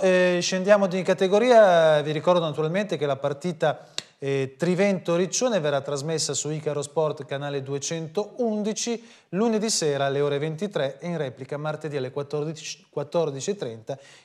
E eh, scendiamo di categoria, vi ricordo naturalmente che la partita eh, Trivento Riccione verrà trasmessa su Icaro Sport canale 211 lunedì sera alle ore 23 e in replica martedì alle 14.30 14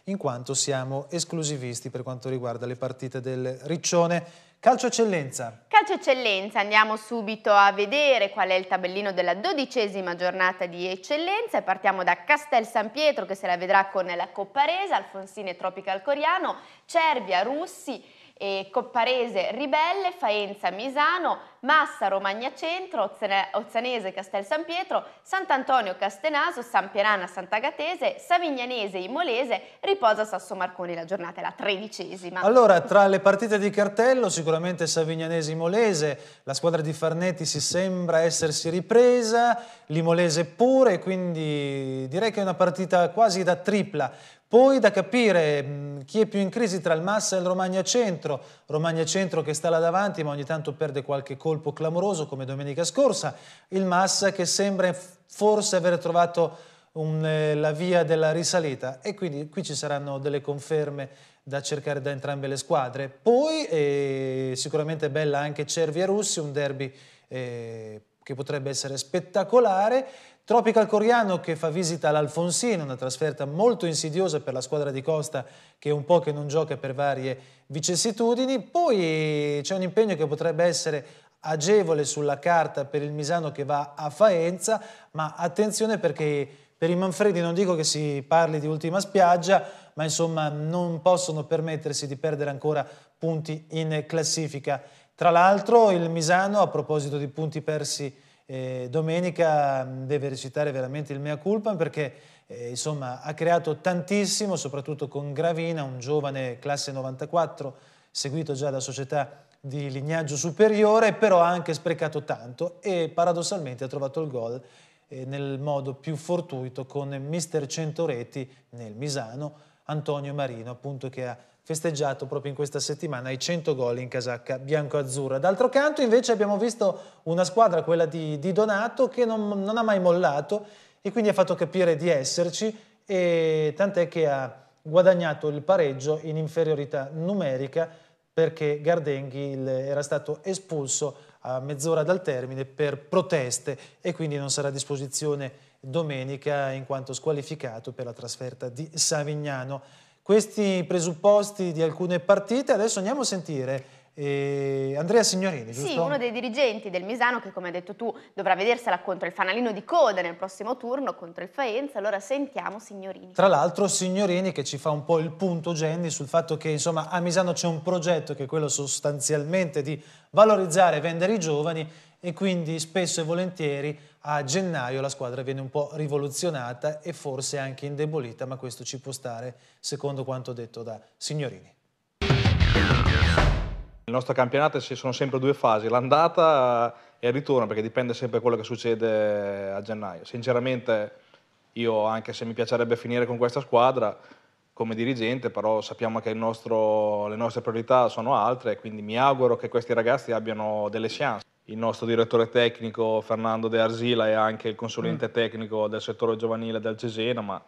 in quanto siamo esclusivisti per quanto riguarda le partite del Riccione. Calcio Eccellenza. Calcio Eccellenza, andiamo subito a vedere qual è il tabellino della dodicesima giornata di Eccellenza e partiamo da Castel San Pietro che se la vedrà con la Coppa Resa, Alfonsine Tropical Coriano, Cervia, Russi, e Copparese Ribelle, Faenza Misano, Massa Romagna Centro, Ozzanese Castel San Pietro, Sant'Antonio Castenaso, San Pierana Sant'Agatese, Savignanese Imolese, Riposa Sasso Marconi, la giornata è la tredicesima. Allora, tra le partite di cartello sicuramente Savignanese Imolese, la squadra di Farnetti si sembra essersi ripresa, l'Imolese pure, quindi direi che è una partita quasi da tripla poi da capire mm, chi è più in crisi tra il Massa e il Romagna Centro, Romagna Centro che sta là davanti ma ogni tanto perde qualche colpo clamoroso come domenica scorsa, il Massa che sembra forse aver trovato un, eh, la via della risalita e quindi qui ci saranno delle conferme da cercare da entrambe le squadre. Poi eh, sicuramente bella anche Cervia Russi, un derby eh, che potrebbe essere spettacolare, Tropical coreano che fa visita all'Alfonsino, una trasferta molto insidiosa per la squadra di Costa che è un po' che non gioca per varie vicissitudini. Poi c'è un impegno che potrebbe essere agevole sulla carta per il Misano che va a Faenza, ma attenzione perché per i Manfredi non dico che si parli di ultima spiaggia, ma insomma non possono permettersi di perdere ancora punti in classifica. Tra l'altro il Misano, a proposito di punti persi eh, domenica mm, deve recitare veramente il mea culpa perché eh, insomma, ha creato tantissimo, soprattutto con Gravina, un giovane classe 94, seguito già da società di lignaggio superiore, però ha anche sprecato tanto e paradossalmente ha trovato il gol eh, nel modo più fortuito con Mister Centoretti nel Misano, Antonio Marino, appunto che ha festeggiato proprio in questa settimana i 100 gol in casacca bianco-azzurra. D'altro canto invece abbiamo visto una squadra, quella di, di Donato, che non, non, ha mai mollato e quindi ha fatto capire di esserci e tant'è che ha guadagnato il pareggio in inferiorità numerica perché Gardenghi era stato espulso a mezz'ora dal termine per proteste e quindi non sarà a disposizione domenica in quanto squalificato per la trasferta di Savignano. Questi presupposti di alcune partite, adesso andiamo a sentire eh, Andrea Signorini, giusto? Sì, uno dei dirigenti del Misano che come hai detto tu dovrà vedersela contro il fanalino di coda nel prossimo turno contro il Faenza, allora sentiamo Signorini. Tra l'altro Signorini che ci fa un po' il punto Genni sul fatto che insomma a Misano c'è un progetto che è quello sostanzialmente di valorizzare e vendere i giovani e quindi spesso e volentieri a gennaio la squadra viene un po' rivoluzionata e forse anche indebolita, ma questo ci può stare secondo quanto detto da Signorini. Nel nostro campionato ci sono sempre due fasi, l'andata e il ritorno, perché dipende sempre da quello che succede a gennaio. Sinceramente io, anche se mi piacerebbe finire con questa squadra, come dirigente, però sappiamo che nostro, le nostre priorità sono altre, quindi mi auguro che questi ragazzi abbiano delle chance il nostro direttore tecnico Fernando De Arzila e anche il consulente mm. tecnico del settore giovanile del Cesena, ma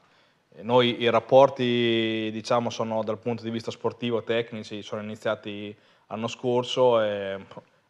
eh, noi i rapporti diciamo, sono dal punto di vista sportivo e tecnici, sono iniziati l'anno scorso e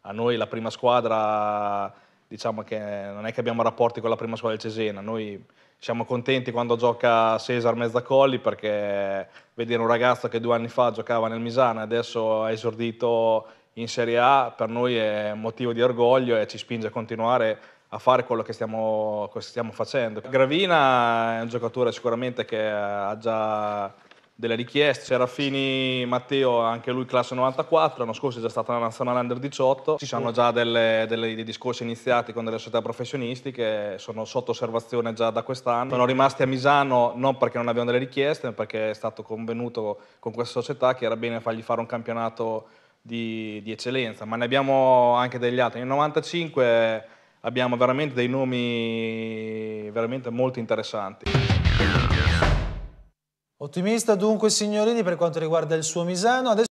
a noi la prima squadra diciamo che non è che abbiamo rapporti con la prima squadra del Cesena, noi siamo contenti quando gioca Cesar Mezzacolli perché vedere un ragazzo che due anni fa giocava nel Misana e adesso ha esordito in Serie A per noi è motivo di orgoglio e ci spinge a continuare a fare quello che stiamo, che stiamo facendo. Gravina è un giocatore sicuramente che ha già delle richieste. Serafini Matteo, anche lui classe 94, l'anno scorso è già stata nella nazionale under 18. Ci sono già delle, delle, dei discorsi iniziati con delle società professionistiche, sono sotto osservazione già da quest'anno. Sono rimasti a Misano non perché non avevano delle richieste, ma perché è stato convenuto con questa società che era bene fargli fare un campionato di, di eccellenza, ma ne abbiamo anche degli altri. Nel 95 abbiamo veramente dei nomi veramente molto interessanti. Ottimista dunque signorini per quanto riguarda il suo Misano. Adesso